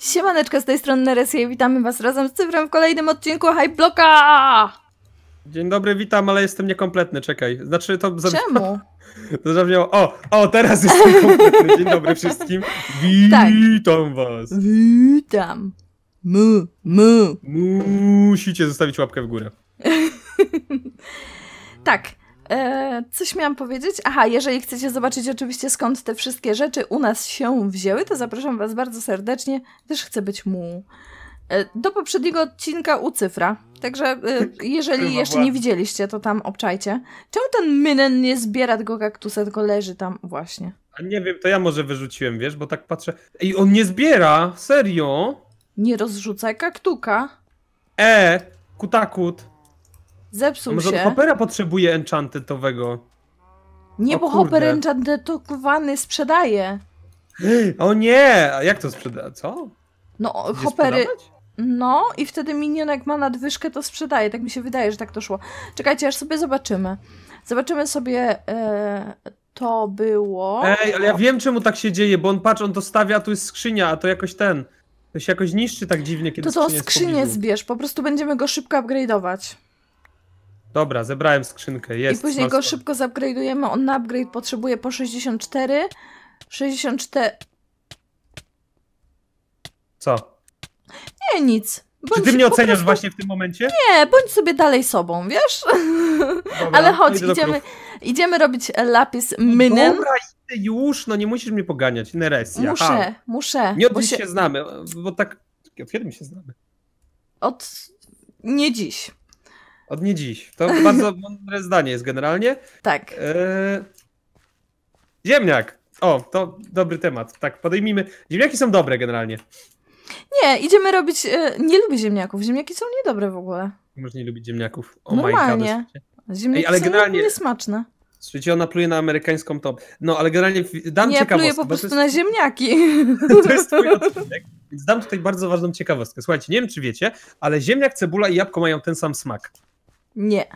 Siemaneczka z tej strony Neresie i witamy was razem z Cyfrem w kolejnym odcinku Hype Bloka! Dzień dobry, witam, ale jestem niekompletny, czekaj. Znaczy to... Czemu? To zabrzmiało, o, o, teraz jestem kompletny. Dzień dobry wszystkim. Tak. Witam tak. was. Witam. Mu, mu. Musicie zostawić łapkę w górę. tak, E, coś miałam powiedzieć? Aha, jeżeli chcecie zobaczyć oczywiście skąd te wszystkie rzeczy u nas się wzięły, to zapraszam Was bardzo serdecznie. Też chcę być mu. E, do poprzedniego odcinka u cyfra. Także e, jeżeli jeszcze nie widzieliście, to tam obczajcie. Czemu ten Mynen nie zbiera tego kaktusa, tylko leży tam właśnie? A nie wiem, to ja może wyrzuciłem, wiesz, bo tak patrzę. I on nie zbiera! Serio? Nie rozrzucaj kaktuka. E, kutakut. Zepsuł Może się. Może Hopera potrzebuje enchantedowego. Nie, o, bo kurde. Hopper enchantedowany sprzedaje. O nie! A jak to sprzeda? Co? No, Gdzie Sprzedawać? No, i wtedy minionek ma nadwyżkę, to sprzedaje. Tak mi się wydaje, że tak to szło. Czekajcie, aż sobie zobaczymy. Zobaczymy sobie... E, to było... Ej, ale ja wiem, czemu tak się dzieje, bo on, patrz, on to stawia, a tu jest skrzynia, a to jakoś ten... To się jakoś niszczy tak dziwnie, kiedy To to skrzynię zbierz, po prostu będziemy go szybko upgrade'ować. Dobra, zebrałem skrzynkę, jest. I później go szybko zupgrade'ujemy, on na upgrade potrzebuje po 64. 64... Co? Nie, nic. Bądź Czy ty mnie oceniasz prostu... właśnie w tym momencie? Nie, bądź sobie dalej sobą, wiesz? Dobra, Ale chodź, idziemy, idziemy robić lapis mynem. Dobra, idę już, no nie musisz mnie poganiać, Neresia. Muszę, ha. muszę. Nie od dziś się... się znamy, bo tak... Od kiedy my się znamy? Od... nie dziś. Od nie dziś. To bardzo mądre zdanie jest generalnie. Tak. E... Ziemniak. O, to dobry temat. Tak, podejmijmy. Ziemniaki są dobre generalnie. Nie, idziemy robić. E, nie lubię ziemniaków. Ziemniaki są niedobre w ogóle. Można nie lubić ziemniaków. O Normalnie. God, ziemniaki Ej, ale są generalnie... niesmaczne. Słuchajcie, ona pluje na amerykańską top. No, ale generalnie dam ciekawostkę. Ja pluję po prostu jest... na ziemniaki. To jest twój odcinek, więc dam tutaj bardzo ważną ciekawostkę. Słuchajcie, nie wiem czy wiecie, ale ziemniak, cebula i jabłko mają ten sam smak. Nie.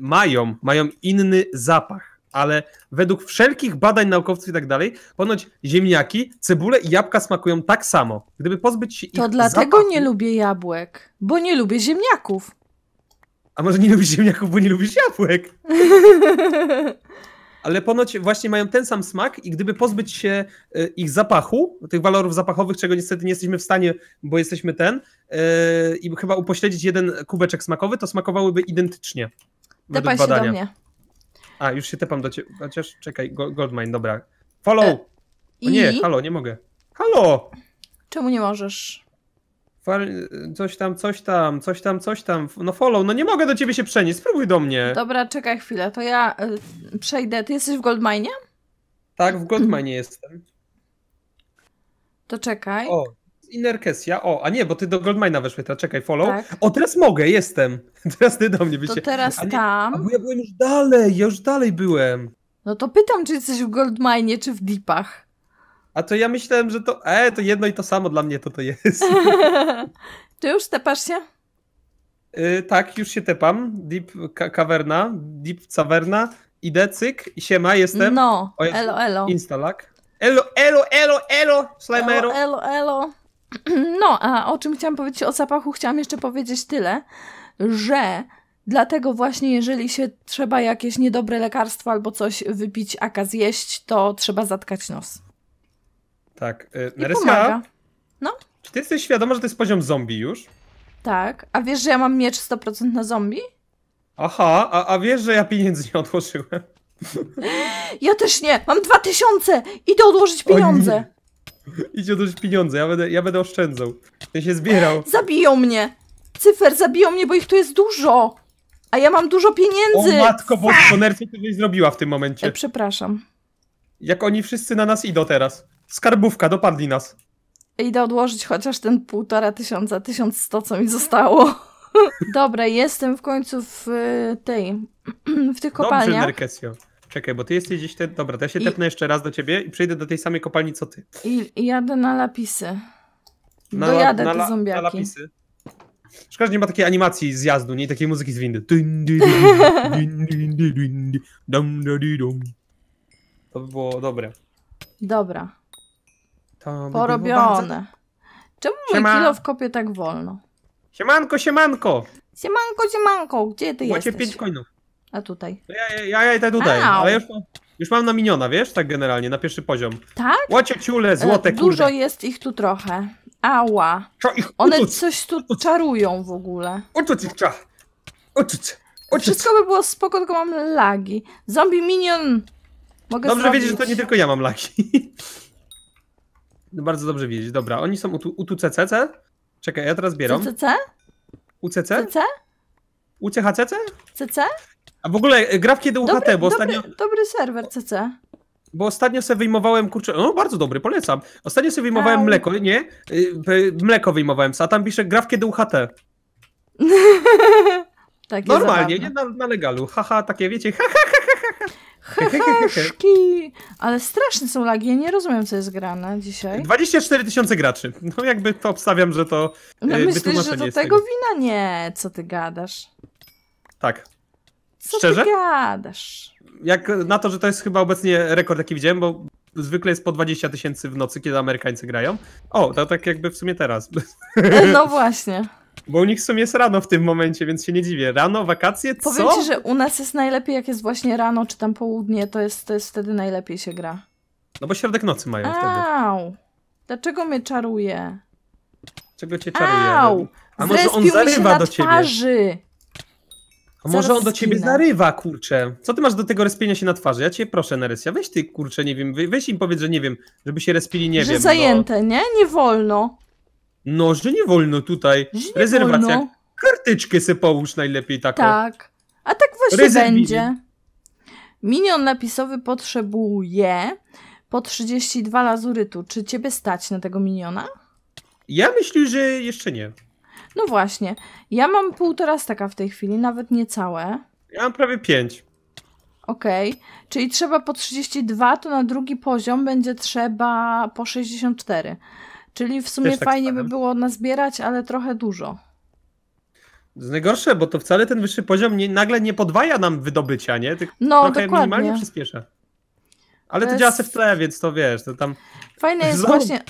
Mają, mają inny zapach, ale według wszelkich badań naukowców i tak dalej, ponoć ziemniaki, cebule i jabłka smakują tak samo. Gdyby pozbyć się to ich To dlatego zapachu... nie lubię jabłek, bo nie lubię ziemniaków. A może nie lubisz ziemniaków, bo nie lubisz jabłek? ale ponoć właśnie mają ten sam smak i gdyby pozbyć się e, ich zapachu, tych walorów zapachowych, czego niestety nie jesteśmy w stanie, bo jesteśmy ten, e, i chyba upośledzić jeden kubeczek smakowy, to smakowałyby identycznie. Te się do mnie. A, już się tepam do ciebie, chociaż czekaj, Goldmine, dobra. Follow! E, o nie, hallo, halo, nie mogę. Halo! Czemu nie możesz? Coś tam, coś tam, coś tam, coś tam. No follow, no nie mogę do ciebie się przenieść, spróbuj do mnie. Dobra, czekaj chwilę, to ja y, przejdę. Ty jesteś w Goldmine? Tak, w Goldmine jestem. To czekaj. O, Inerkesia, o, a nie, bo ty do Goldmina weszłeś, to czekaj, follow. Tak. O, teraz mogę, jestem. Teraz ty do mnie byś. To teraz a nie, tam. A bo ja byłem już dalej, ja już dalej byłem. No to pytam, czy jesteś w Goldmine, czy w Deepach. A to ja myślałem, że to. E, to jedno i to samo dla mnie to to jest. Ty już tepasz się? Y, tak, już się tepam. Deep kawerna, Caverna, Deep Caverna. Idę, cyk, siema, jestem. No, o, jest... elo, elo. Instalak. Elo, elo, elo, elo, slimero. Elo, elo, No, a o czym chciałam powiedzieć o zapachu, chciałam jeszcze powiedzieć tyle, że dlatego właśnie jeżeli się trzeba jakieś niedobre lekarstwo albo coś wypić, aka zjeść, to trzeba zatkać nos. Tak. Y, Neresia, no? czy ty jesteś świadoma, że to jest poziom zombie już? Tak. A wiesz, że ja mam miecz 100% na zombie? Aha, a, a wiesz, że ja pieniędzy nie odłożyłem? Ja też nie. Mam dwa tysiące. Idę odłożyć pieniądze. Idzie odłożyć pieniądze. Ja będę, ja będę oszczędzał. Ja się zbierał. Zabiją mnie. Cyfer, zabiją mnie, bo ich tu jest dużo. A ja mam dużo pieniędzy. O matko, bo, bo nerwie zrobiła w tym momencie. E, przepraszam. Jak oni wszyscy na nas idą teraz. Skarbówka, dopadli nas. Idę odłożyć chociaż ten półtora tysiąca, tysiąc sto, co mi zostało. Dobra, jestem w końcu w y, tej, w tych kopalniach. Dobrze, Nerkesio. Czekaj, bo ty jesteś gdzieś ten... Dobra, to ja się I... tepnę jeszcze raz do ciebie i przejdę do tej samej kopalni, co ty. I jadę na lapisy. Na Dojadę la, na, te zombiaki. Na lapisy. Szkoda, że nie ma takiej animacji z jazdu, nie takiej muzyki z windy. To by było dobre. Dobra. To Porobione. Bardzo... Czemu Siema. kilo w kopie tak wolno? Siemanko, siemanko! Siemanko, siemanko, gdzie ty jesteś? Macie pięć coinów. A tutaj. Ja, ja, ja, ja idę tutaj, Au. ale już, już mam na miniona, wiesz, tak generalnie, na pierwszy poziom. Tak? Łacie ciule, e, złote kurde. Dużo jest ich tu trochę. Ała. One coś tu czarują w ogóle. Uczuć ich trzeba. Uczuć. Wszystko by było spoko, tylko mam lagi. Zombie minion. Mogę Dobrze zrobić. wiedzieć, że to nie tylko ja mam lagi. No bardzo dobrze wiedzieć. Dobra, oni są u UTCCC? Czekaj, ja teraz U CCC? UCC? CC? UCHCC? CC? A w ogóle e, gra w kiedy UHT, dobry, bo ostatnio... Dobry, dobry serwer CC. Bo ostatnio sobie wyjmowałem, kurczę, no bardzo dobry, polecam. Ostatnio sobie wyjmowałem mleko, nie? Y, mleko wyjmowałem, a tam pisze gra w kiedy UHT. Normalnie, nie na, na legalu. Haha, takie wiecie, ha, ha, ha, ha, ha. Heheszki! Ale straszne są lagi, ja nie rozumiem, co jest grane dzisiaj. 24 tysiące graczy. No jakby to obstawiam, że to No yy, myślisz, że to tego, tego wina? Nie, co ty gadasz. Tak. Co Szczerze? ty gadasz? Jak na to, że to jest chyba obecnie rekord, jaki widziałem, bo zwykle jest po 20 tysięcy w nocy, kiedy Amerykańcy grają. O, to tak jakby w sumie teraz. E, no właśnie. Bo u nich w sumie jest rano w tym momencie, więc się nie dziwię. Rano, wakacje, co? Powiem ci, że u nas jest najlepiej, jak jest właśnie rano czy tam południe, to jest, to jest wtedy najlepiej się gra. No bo środek nocy mają Au. wtedy. Au! Dlaczego mnie czaruje? Czego cię czaruje? Au! A może on zarywa do ciebie? Twarzy. A może Zaraz on do ciebie skinę. zarywa, kurczę. Co ty masz do tego respienia się na twarzy? Ja cię proszę, Neresia, weź ty, kurczę, nie wiem, weź im powiedz, że nie wiem, żeby się respili, nie że wiem. Że no. zajęte, nie? Nie wolno. No, że nie wolno tutaj. nie Rezerwacja. Wolno. Karteczkę se połóż najlepiej taką. Tak. A tak właśnie będzie. Minion napisowy potrzebuje po 32 lazurytu. Czy ciebie stać na tego miniona? Ja myślę, że jeszcze nie. No właśnie. Ja mam półtora staka w tej chwili, nawet niecałe. Ja mam prawie 5. Okej. Okay. Czyli trzeba po 32, to na drugi poziom będzie trzeba po 64. Czyli w sumie tak fajnie by było nazbierać, ale trochę dużo. Z najgorsze, bo to wcale ten wyższy poziom nie, nagle nie podwaja nam wydobycia, nie? Tylko no, trochę dokładnie. minimalnie przyspiesza. Ale to, to działa se w tle, więc to wiesz, to tam... Fajne jest właśnie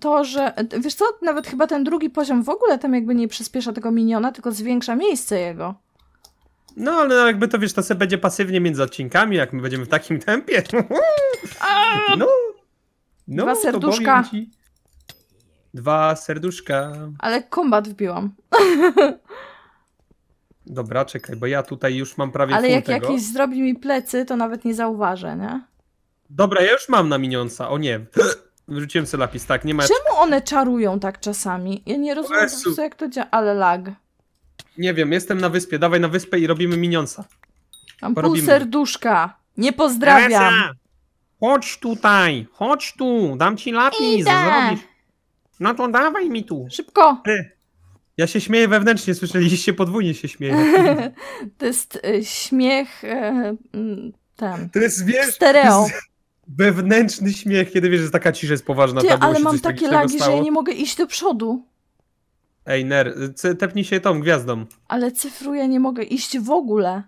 to, że... Wiesz co, nawet chyba ten drugi poziom w ogóle tam jakby nie przyspiesza tego miniona, tylko zwiększa miejsce jego. No, ale jakby to wiesz, to se będzie pasywnie między odcinkami, jak my będziemy w takim tempie. A... No, no, Dwa serduszka. To ci... Dwa serduszka. Ale kombat wbiłam. Dobra, czekaj, bo ja tutaj już mam prawie Ale jak tego. jakiś zrobi mi plecy, to nawet nie zauważę, nie? Dobra, ja już mam na minionca, o nie. Wrzuciłem sobie lapis, tak, nie ma... Czemu one czarują tak czasami? Ja nie rozumiem po jak to działa, ale lag. Nie wiem, jestem na wyspie, dawaj na wyspę i robimy minionca. Mam Porobimy. pół serduszka. Nie pozdrawiam. Teresa, chodź tutaj, chodź tu, dam ci lapis, Idę. zrobisz... No to dawaj mi tu. Szybko. Ty. ja się śmieję wewnętrznie, słyszeliście, podwójnie się śmieję. to jest y, śmiech y, tam. Mm, to jest wiesz, stereo. Wewnętrzny śmiech, kiedy wiesz, że taka cisza jest poważna. Ty, ale mam takie lagi, stało. że ja nie mogę iść do przodu. Ej, Ner, tepnij się tą gwiazdą. Ale cyfruję, nie mogę iść w ogóle.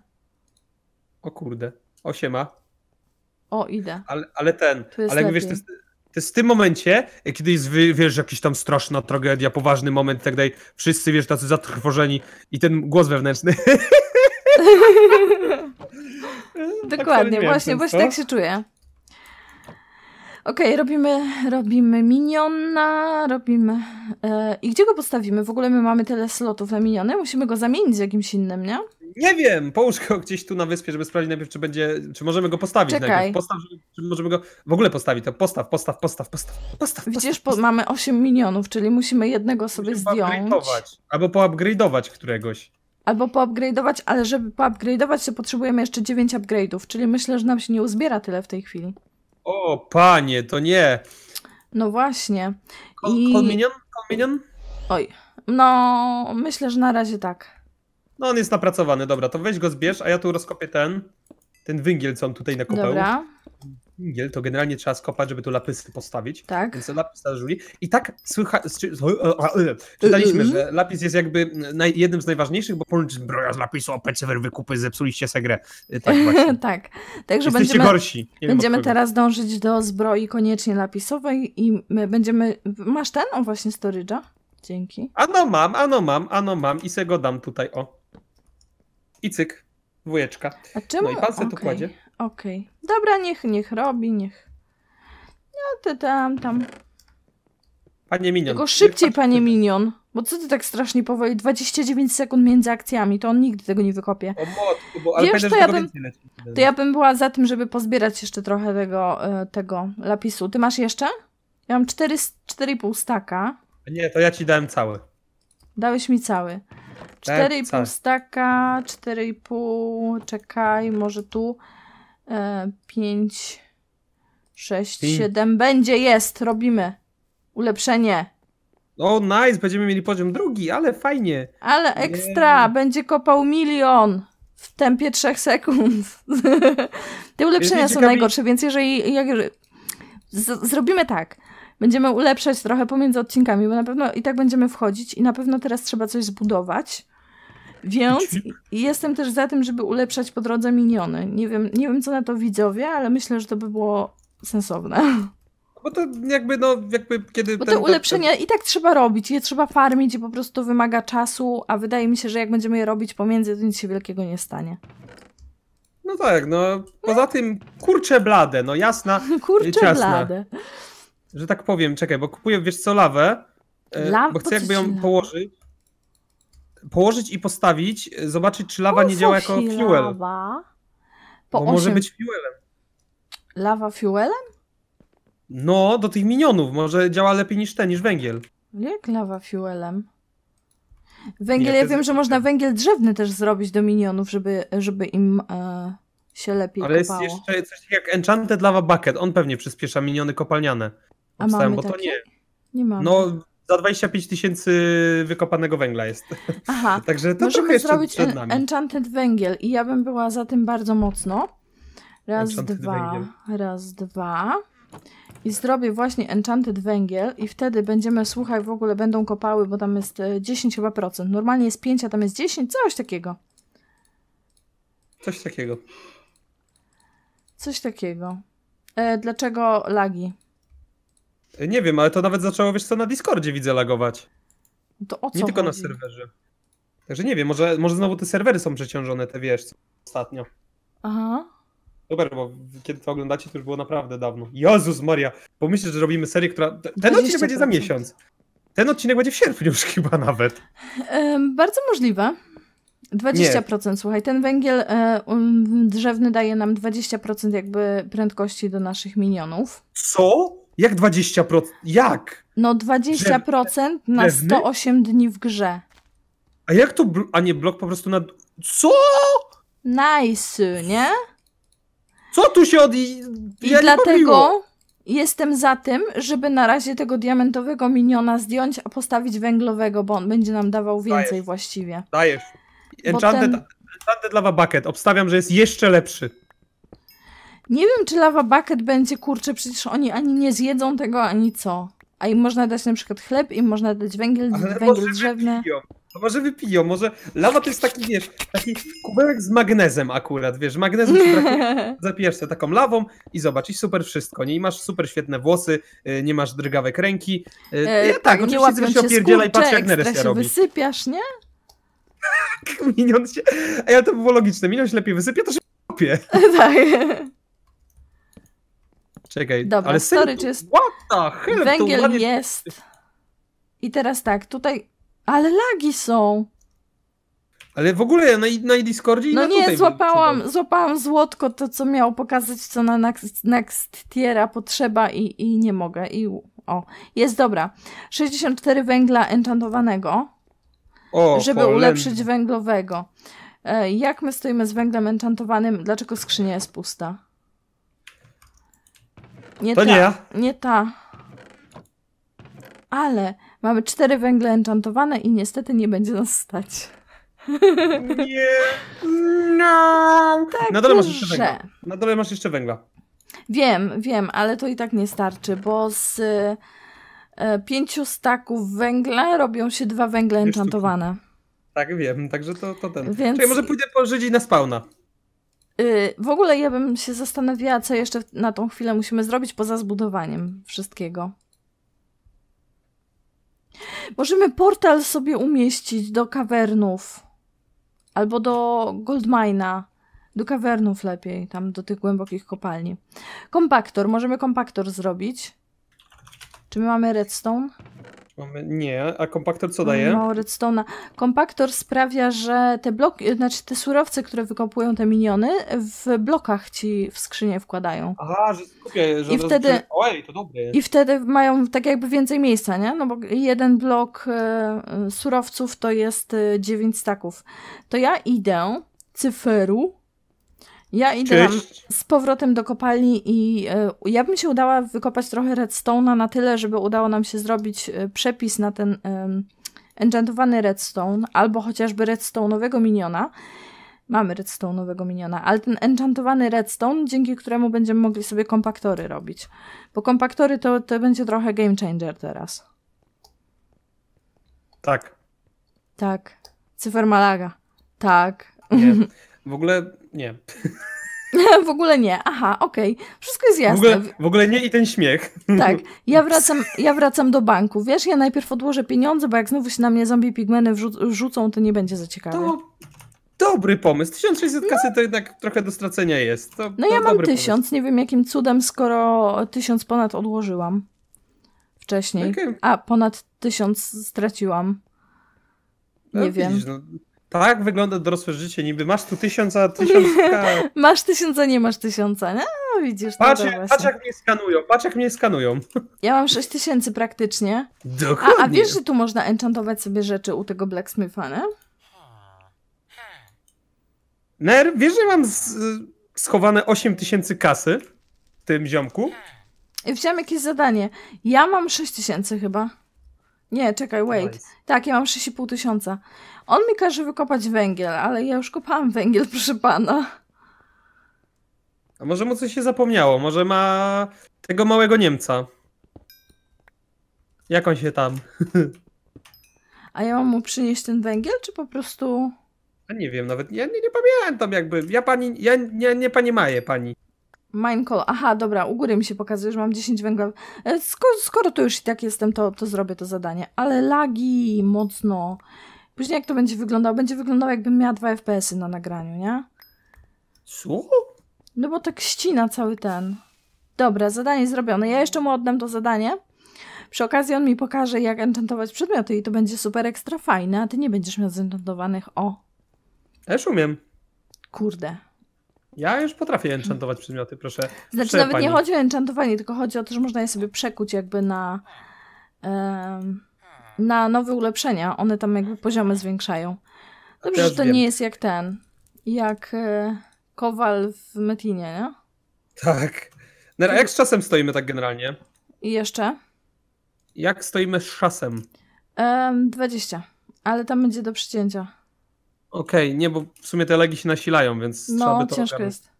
O kurde. Osiema. O, idę. Ale, ale ten, ale lepiej. wiesz, to jest, to jest w tym momencie, e, kiedy jest, wiesz, jakaś tam straszna tragedia, poważny moment i tak dalej, wszyscy, wiesz, tacy zatrwożeni i ten głos wewnętrzny. Dokładnie, właśnie, właśnie tak się czuję. Okej, okay, robimy, robimy miniona, robimy... E, I gdzie go postawimy? W ogóle my mamy tyle slotów na miniony, musimy go zamienić z jakimś innym, nie? Nie wiem, połóż go gdzieś tu na wyspie, żeby sprawdzić najpierw, czy będzie, czy możemy go postawić Czekaj. najpierw. Postaw, czy możemy go w ogóle postawić, to postaw, postaw, postaw, postaw, postaw. Widzisz, postaw, po, mamy 8 minionów, czyli musimy jednego sobie zdjąć. Albo poupgrade'ować któregoś. Albo poupgrade'ować, ale żeby poupgrade'ować, to potrzebujemy jeszcze 9 upgrade'ów, czyli myślę, że nam się nie uzbiera tyle w tej chwili. O, panie, to nie. No właśnie. I... Kolminion? Kolminion? Oj, no myślę, że na razie tak. No on jest napracowany, dobra, to weź go zbierz, a ja tu rozkopię ten, ten węgiel, co on tutaj nakopał. Dobra węgiel, to generalnie trzeba skopać, żeby tu lapisy postawić. Tak. Więc lapis żuli. I tak słychać. E, czytaliśmy, mm-hmm. że lapis jest jakby jednym z najważniejszych, bo ponoć zbroja z lapisu, a PC wykupy, zepsuliście segrę. E, tak właśnie. tak. Także będziemy, gorsi. będziemy teraz dążyć do zbroi koniecznie lapisowej i my będziemy... Masz ten? O właśnie, storage'a. Dzięki. Ano mam, ano mam, ano mam i se go dam tutaj, o. I cyk. Wujeczka. A czemu? No i pan se okay. tu kładzie. Okej. Okay. Dobra, niech, niech robi, niech. No ty tam, tam. Panie Minion. Tylko szybciej, panie Minion. Bo co ty tak strasznie powoli? 29 sekund między akcjami, to on nigdy tego nie wykopie. O matku, bo Wiesz, to ja, bym, no. to ja bym była za tym, żeby pozbierać jeszcze trochę tego, e, tego lapisu. Ty masz jeszcze? Ja mam 4,5 staka. Nie, to ja ci dałem cały. Dałeś mi cały. 4,5 staka, 4,5, czekaj, może tu. 5, 6, 7. Będzie, jest, robimy. Ulepszenie. O, nice, będziemy mieli poziom drugi, ale fajnie. Ale ekstra, będzie kopał milion w tempie 3 sekund. Te ulepszenia są ciekawi... najgorsze, więc jeżeli jak, z, zrobimy tak, będziemy ulepszać trochę pomiędzy odcinkami, bo na pewno i tak będziemy wchodzić i na pewno teraz trzeba coś zbudować więc jestem też za tym, żeby ulepszać po drodze miniony. Nie wiem, nie wiem co na to widzowie, ale myślę, że to by było sensowne. No bo to jakby, no, jakby kiedy... Bo te ulepszenia ten... i tak trzeba robić, je trzeba farmić i po prostu to wymaga czasu, a wydaje mi się, że jak będziemy je robić pomiędzy, to nic się wielkiego nie stanie. No tak, no, poza no. tym kurcze blade, no jasna, Kurcze ciasna. blade. Że tak powiem, czekaj, bo kupuję, wiesz co, lawę, e, bo chcę jakby ją położyć położyć i postawić, e, zobaczyć, czy lawa nie działa jako fuel. Lawa? Po Bo może być fuelem. Lawa fuelem? No, do tych minionów. Może działa lepiej niż ten, niż węgiel. No jak lawa fuelem? Węgiel, nie, ja wiem, że można węgiel drzewny też zrobić do minionów, żeby, żeby im e, się lepiej Ale kopało. jest jeszcze coś takiego jak Enchanted Lava Bucket. On pewnie przyspiesza miniony kopalniane. A mamy bo takie? to nie. Nie mamy. No, za 25 tysięcy wykopanego węgla jest. Aha. Także to Możemy zrobić przed, en enchanted węgiel i ja bym była za tym bardzo mocno. Raz, enchanted dwa, węgiel. raz, dwa. I zrobię właśnie enchanted węgiel i wtedy będziemy, słuchaj, w ogóle będą kopały, bo tam jest 10 e, chyba procent. Normalnie jest 5, a tam jest 10, coś takiego. Coś takiego. Coś takiego. E, dlaczego lagi? Nie wiem, ale to nawet zaczęło, wiesz co, na Discordzie widzę lagować. No to o co Nie tylko na serwerze. Także nie wiem, może, może znowu te serwery są przeciążone, te wiesz, co ostatnio. Aha. Super, bo kiedy to oglądacie, to już było naprawdę dawno. Jezus Maria, pomyślcie, że robimy serię, która... Ten odcinek będzie za miesiąc. Ten odcinek będzie w sierpniu już chyba nawet. Ym, bardzo możliwe. 20%, nie. słuchaj, ten węgiel e, um, drzewny daje nam 20% jakby prędkości do naszych minionów. Co? Jak 20%? Jak? No 20% Drewny? na 108 dni w grze. A jak to, a nie blok po prostu na... Co? Nice, nie? Co tu się od... Ja I dlatego jestem za tym, żeby na razie tego diamentowego miniona zdjąć, a postawić węglowego, bo on będzie nam dawał więcej Dajesz. właściwie. Dajesz. Enchanted, ten... Enchanted Lava Bucket. Obstawiam, że jest jeszcze lepszy. Nie wiem, czy Lava Bucket będzie, kurczę, przecież oni ani nie zjedzą tego, ani co. A im można dać na przykład chleb, im można dać węgiel, Ale węgiel drzewny. Wypiją. No może wypiją, może lawa to jest taki, wiesz, taki kubełek z magnezem akurat, wiesz, magnezem zapijesz się taką lawą i zobacz, i super wszystko, nie? I masz super świetne włosy, y, nie masz drgawek ręki. Y, e, ja, tak, tak, oczywiście się opierdziela i patrz jak Neresia robi. wysypiasz, nie? minion się... A ja to było logiczne, minion się lepiej wysypie, to się kopie. tak. Czekaj, Dobra, ale storage jest... What the hell, Węgiel to jest. I teraz tak, tutaj... Ale lagi są. Ale w ogóle na, na Discordzie i no na nie, tutaj złapałam, złapałam złotko to, co miało pokazać, co na Next, next Tiera potrzeba i, i nie mogę. I o, jest dobra. 64 węgla enchantowanego, o, żeby ulepszyć węglowego. E, jak my stoimy z węglem enchantowanym? Dlaczego skrzynia jest pusta? Nie to ta, nie ja. Nie ta. Ale mamy cztery węgle enchantowane i niestety nie będzie nas stać. Nie. No. Tak na dole masz jeszcze węgla. Na dole masz jeszcze węgla. Wiem, wiem, ale to i tak nie starczy, bo z y, y, pięciu staków węgla robią się dwa węgle enchantowane. Tak, wiem, także to, to ten. Więc... Czekaj, może pójdę po na spawna. Y, w ogóle ja bym się zastanawiała, co jeszcze na tą chwilę musimy zrobić poza zbudowaniem wszystkiego. Możemy portal sobie umieścić do kawernów albo do goldmina. Do kawernów lepiej, tam do tych głębokich kopalni. Kompaktor, możemy kompaktor zrobić. Czy my mamy redstone? Mamy, nie, a kompaktor co daje? No, mm, redstone'a. Kompaktor sprawia, że te bloki, znaczy te surowce, które wykopują te miniony, w blokach ci w skrzynię wkładają. Aha, że skupię, że I wtedy, się... Ojej, to dobre I wtedy mają tak jakby więcej miejsca, nie? No bo jeden blok e, surowców to jest 9 e, staków. To ja idę cyferu ja idę z powrotem do kopalni i y, ja bym się udała wykopać trochę redstone'a na tyle, żeby udało nam się zrobić y, przepis na ten y, enchantowany redstone albo chociażby redstone'owego miniona. Mamy redstone'owego miniona, ale ten enchantowany redstone, dzięki któremu będziemy mogli sobie kompaktory robić. Bo kompaktory to, to będzie trochę game changer teraz. Tak. Tak. Cyfermalaga. Tak. Nie. W ogóle nie. w ogóle nie. Aha, okej. Okay. Wszystko jest jasne. W ogóle, w ogóle, nie i ten śmiech. tak. Ja wracam, ja wracam do banku. Wiesz, ja najpierw odłożę pieniądze, bo jak znowu się na mnie zombie pigmeny rzucą, to nie będzie za ciekawe. To dobry pomysł. 1600 no. kasy to jednak trochę do stracenia jest. To, no to ja mam 1000. Pomysł. Nie wiem jakim cudem, skoro 1000 ponad odłożyłam wcześniej. Okay. A ponad 1000 straciłam. Nie no, wiem. Widzisz, no, tak wygląda dorosłe życie, niby masz tu tysiąca, tysiąca. masz tysiąca, nie masz tysiąca, no widzisz. No patrz, patrz jak mnie skanują, patrz jak mnie skanują. Ja mam 6 tysięcy praktycznie. Dokładnie. A, a, wiesz, że tu można enchantować sobie rzeczy u tego blacksmitha, nie? Ner, wiesz, że mam z, schowane 8 tysięcy kasy w tym ziomku? Wziąłem jakieś zadanie. Ja mam 6 tysięcy chyba. Nie, czekaj, wait. Tak, ja mam 6,5 tysiąca. On mi każe wykopać węgiel, ale ja już kopałam węgiel, proszę pana. A może mu coś się zapomniało? Może ma tego małego Niemca? Jak on się tam? A ja mam mu przynieść ten węgiel, czy po prostu... A nie wiem, nawet ja nie, nie pamiętam jakby. Ja pani, ja nie, nie pani Maję pani. Minecall. Aha, dobra, u góry mi się pokazuje, że mam 10 węgla. E, skoro, skoro tu już i tak jestem, to, to zrobię to zadanie. Ale lagi mocno. Później jak to będzie wyglądało? Będzie wyglądało jakbym miała 2 FPS-y na nagraniu, nie? Co? No bo tak ścina cały ten. Dobra, zadanie zrobione. Ja jeszcze mu oddam to zadanie. Przy okazji on mi pokaże, jak enchantować przedmioty i to będzie super ekstra fajne, a ty nie będziesz miał zenchantowanych. O! Też umiem. Kurde. Ja już potrafię enchantować przedmioty, proszę. Znaczy nawet pani. nie chodzi o enchantowanie, tylko chodzi o to, że można je sobie przekuć jakby na na nowe ulepszenia. One tam jakby poziomy zwiększają. Dobrze, że to wiem. nie jest jak ten, jak e, kowal w Metinie, nie? Tak. No, jak z czasem stoimy tak generalnie? I jeszcze? Jak stoimy z czasem? Um, 20, ale tam będzie do przycięcia. Okej, okay, nie, bo w sumie te legi się nasilają, więc no, trzeba by to No ciężko ogarnąć. jest.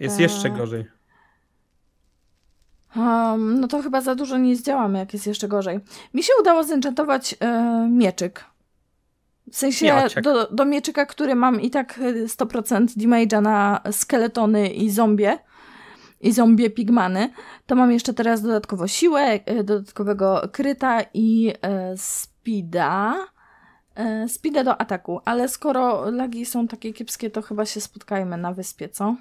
Jest eee. jeszcze gorzej. Um, no to chyba za dużo nie zdziałamy, jak jest jeszcze gorzej. Mi się udało zenchantować yy, mieczyk. W sensie do, do mieczyka, który mam i tak 100% e, damage'a na skeletony i zombie i zombie pigmany, to mam jeszcze teraz dodatkowo siłę, e, dodatkowego kryta i e, speeda. E, speeda do ataku, ale skoro lagi są takie kiepskie, to chyba się spotkajmy na wyspie, co?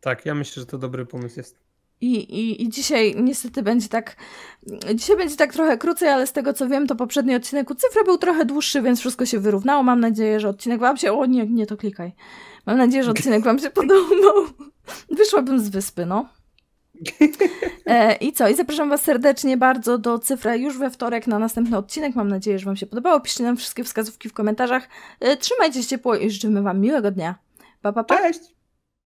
Tak, ja myślę, że to dobry pomysł jest. I, i, I dzisiaj niestety będzie tak. Dzisiaj będzie tak trochę krócej, ale z tego co wiem, to poprzedni odcinek u cyfry był trochę dłuższy, więc wszystko się wyrównało. Mam nadzieję, że odcinek Wam się. O nie, nie to klikaj. Mam nadzieję, że odcinek Wam się podobał. Wyszłabym z wyspy, no. E, I co? I zapraszam Was serdecznie bardzo do cyfra już we wtorek na następny odcinek. Mam nadzieję, że Wam się podobało. Piszcie nam wszystkie wskazówki w komentarzach. E, trzymajcie się ciepło i życzymy Wam miłego dnia. Pa, pa, pa. Cześć!